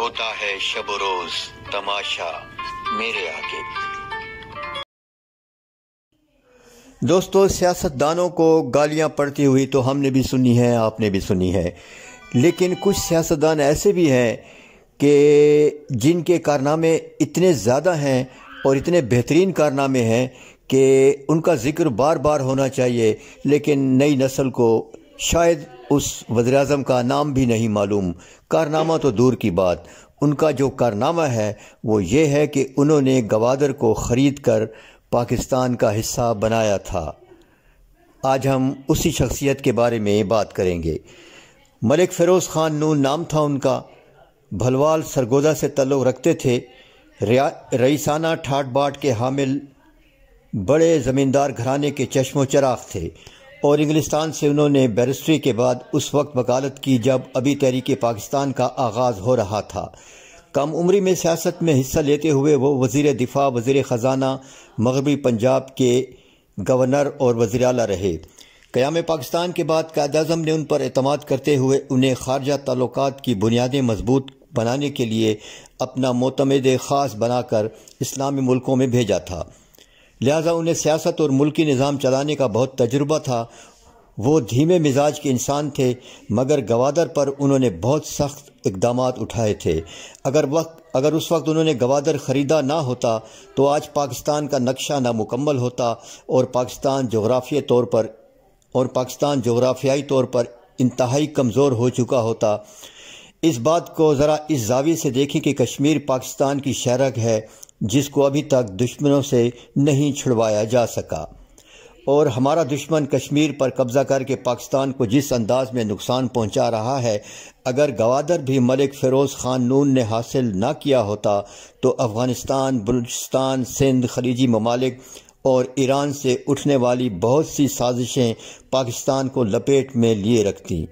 होता है शब रोज तमाशा मेरे आगे दोस्तों सियासतदानों को गालियां पड़ती हुई तो हमने भी सुनी है आपने भी सुनी है लेकिन कुछ सियासतदान ऐसे भी हैं कि जिनके कारनामे इतने ज़्यादा हैं और इतने बेहतरीन कारनामे हैं कि उनका ज़िक्र बार बार होना चाहिए लेकिन नई नस्ल को शायद उस वज़र अजम का नाम भी नहीं मालूम कारनामा तो दूर की बात उनका जो कारनामा है वो ये है कि उन्होंने गवादर को ख़रीद कर पाकिस्तान का हिस्सा बनाया था आज हम उसी शख्सियत के बारे में बात करेंगे मलिक फ़िरोज़ ख़ान नून नाम था उनका भलवाल सरगोदा से तल्लुक़ रखते थे रईसाना ठाट बाट के हामिल बड़े ज़मींदार घराने के चश्मो चराग थे और इंग्लिस्तान से उन्होंने बैरिस्ट्री के बाद उस वक्त वकालत की जब अभी तहरीक पाकिस्तान का आगाज़ हो रहा था कम उम्री में सियासत में हिस्सा लेते हुए वो वजीर दिफा वजीर ख़जाना मगरबी पंजाब के गवर्नर और वजी अला रहे क़याम पाकिस्तान के बाद कायद अजम ने उन पर अतमाद करते हुए उन्हें खारजा ताल्लुक की बुनियादें मजबूत बनाने के लिए अपना मोतमद ख़ास बनाकर इस्लामी मुल्कों में भेजा था लिहाजा उन्हें सियासत और मुल्की निज़ाम चलाने का बहुत तजुर्बा था वो धीमे मिजाज के इंसान थे मगर गवादर पर उन्होंने बहुत सख्त इकदाम उठाए थे अगर वक्त अगर उस वक्त उन्होंने गवादर ख़रीदा ना होता तो आज पाकिस्तान का नक्शा नामुकम्मल होता और पाकिस्तान जोग्राफी तौर पर और पाकिस्तान जोग्राफियाई तौर पर इंतहाई कमज़ोर हो चुका होता इस बात को ज़रा इस जावी से देखें कि कश्मीर पाकिस्तान की शहरक है जिसको अभी तक दुश्मनों से नहीं छुड़वाया जा सका और हमारा दुश्मन कश्मीर पर कब्ज़ा करके पाकिस्तान को जिस अंदाज में नुकसान पहुंचा रहा है अगर गवादर भी मलिक फ़िरोज़ खान नून ने हासिल ना किया होता तो अफ़गानिस्तान बलूचिस्तान सिंध खलीजी ममालिक और ईरान से उठने वाली बहुत सी साजिशें पाकिस्तान को लपेट में लिए रखती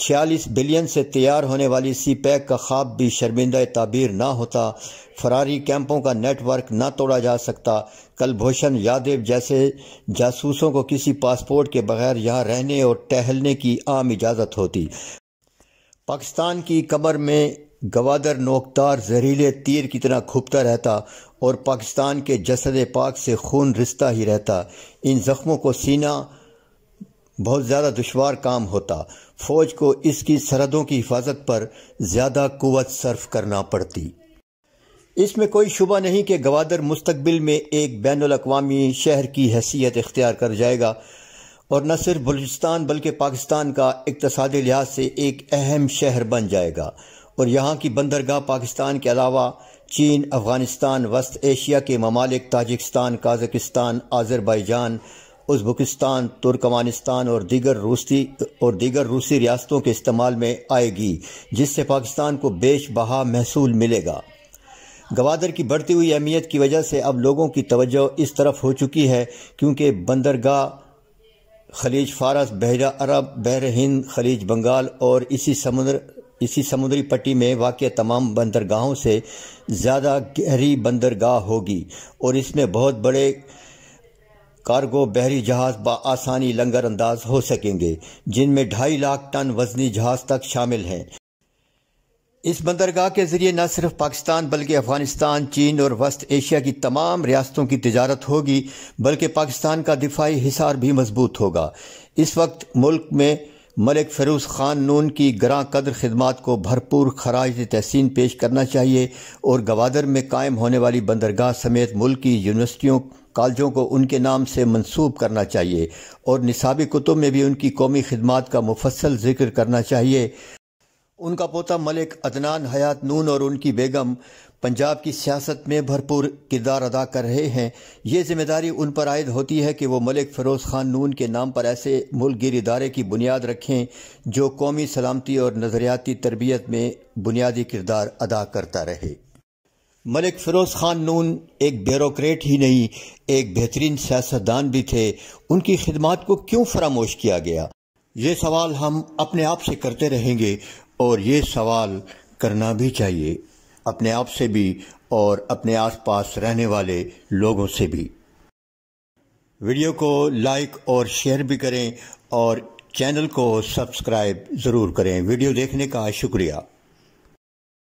छियालीस बिलियन से तैयार होने वाली सी पैक का ख्वाब भी शर्मिंदा ताबीर ना होता फरारी कैंपों का नेटवर्क ना तोड़ा जा सकता कलभूषण यादव जैसे जासूसों को किसी पासपोर्ट के बगैर यहाँ रहने और टहलने की आम इजाज़त होती पाकिस्तान की कमर में गवादर नोकदार जहरीले तीर की तरह रहता और पाकिस्तान के जसद पाक से खून रिश्ता ही रहता इन ज़ख्मों को सीना बहुत ज़्यादा दुशवार काम होता फ़ौज को इसकी सरहदों की हिफाजत पर ज़्यादा कुत सर्फ करना पड़ती इसमें कोई शुबा नहीं कि गवादर मुस्तबिल में एक बैन अवी शहर की हैसियत इख्तियार कर जाएगा और न सिर्फ बलूचिस्तान बल्कि पाकिस्तान का इकतसादी लिहाज से एक अहम शहर बन जाएगा और यहाँ की बंदरगाह पाकिस्तान के अलावा चीन अफगानिस्तान वस्त एशिया के ममालिक Tajikistan Kazakhstan Azerbaijan Uzbekistan Turkmenistan और दीगर रूसी और दीगर रूसी रियासतों के इस्तेमाल में आएगी जिससे पाकिस्तान को बेश बहा महसूल मिलेगा गवादर की बढ़ती हुई अहमियत की वजह से अब लोगों की तवज्जो इस तरफ हो चुकी है क्योंकि बंदरगाह खलीज फारस बहरा अरब बहर हिंद खलीज बंगाल और इसी समुद्र इसी समुद्री पट्टी में वाक़ तमाम बंदरगाहों से ज़्यादा गहरी बंदरगाह होगी और इसमें बहुत बड़े कार्गो बहरी जहाज बसानी लंगर अंदाज हो सकेंगे जिनमें ढाई लाख टन वजनी जहाज तक शामिल हैं इस बंदरगाह के जरिए न सिर्फ पाकिस्तान बल्कि अफगानिस्तान चीन और वस्त एशिया की तमाम रियासतों की तजारत होगी बल्कि पाकिस्तान का दिफाई हिसार भी मजबूत होगा इस वक्त मुल्क में मलिक फ़िरोज़ ख़ान नून की ग्रां कदर खदमात को भरपूर खराज तहसीन पेश करना चाहिए और गवादर में कायम होने वाली बंदरगाह समेत मुल्क की यूनिवर्सिटियों कॉलेजों को उनके नाम से मंसूब करना चाहिए और निसाबी कुतुब में भी उनकी कौमी खदमात का मुफसल जिक्र करना चाहिए उनका पोता मलिक अदनान हयात नून और उनकी बेगम पंजाब की सियासत में भरपूर किरदार अदा कर रहे हैं ये जिम्मेदारी उन पर आयद होती है कि वो मलिक फ़िरोज़ ख़ान नून के नाम पर ऐसे मुल्कगिर इदारे की बुनियाद रखें जो कौमी सलामती और नज़रियाती तरबियत में बुनियादी किरदार अदा करता रहे मलिक फ़िरोज़ ख़ान नून एक ब्यूरोक्रेट ही नहीं एक बेहतरीन सियासतदान भी थे उनकी खिदमत को क्यों फरामोश किया गया ये सवाल हम अपने आप से करते रहेंगे और ये सवाल करना भी चाहिए अपने आप से भी और अपने आसपास रहने वाले लोगों से भी वीडियो को लाइक और शेयर भी करें और चैनल को सब्सक्राइब ज़रूर करें वीडियो देखने का शुक्रिया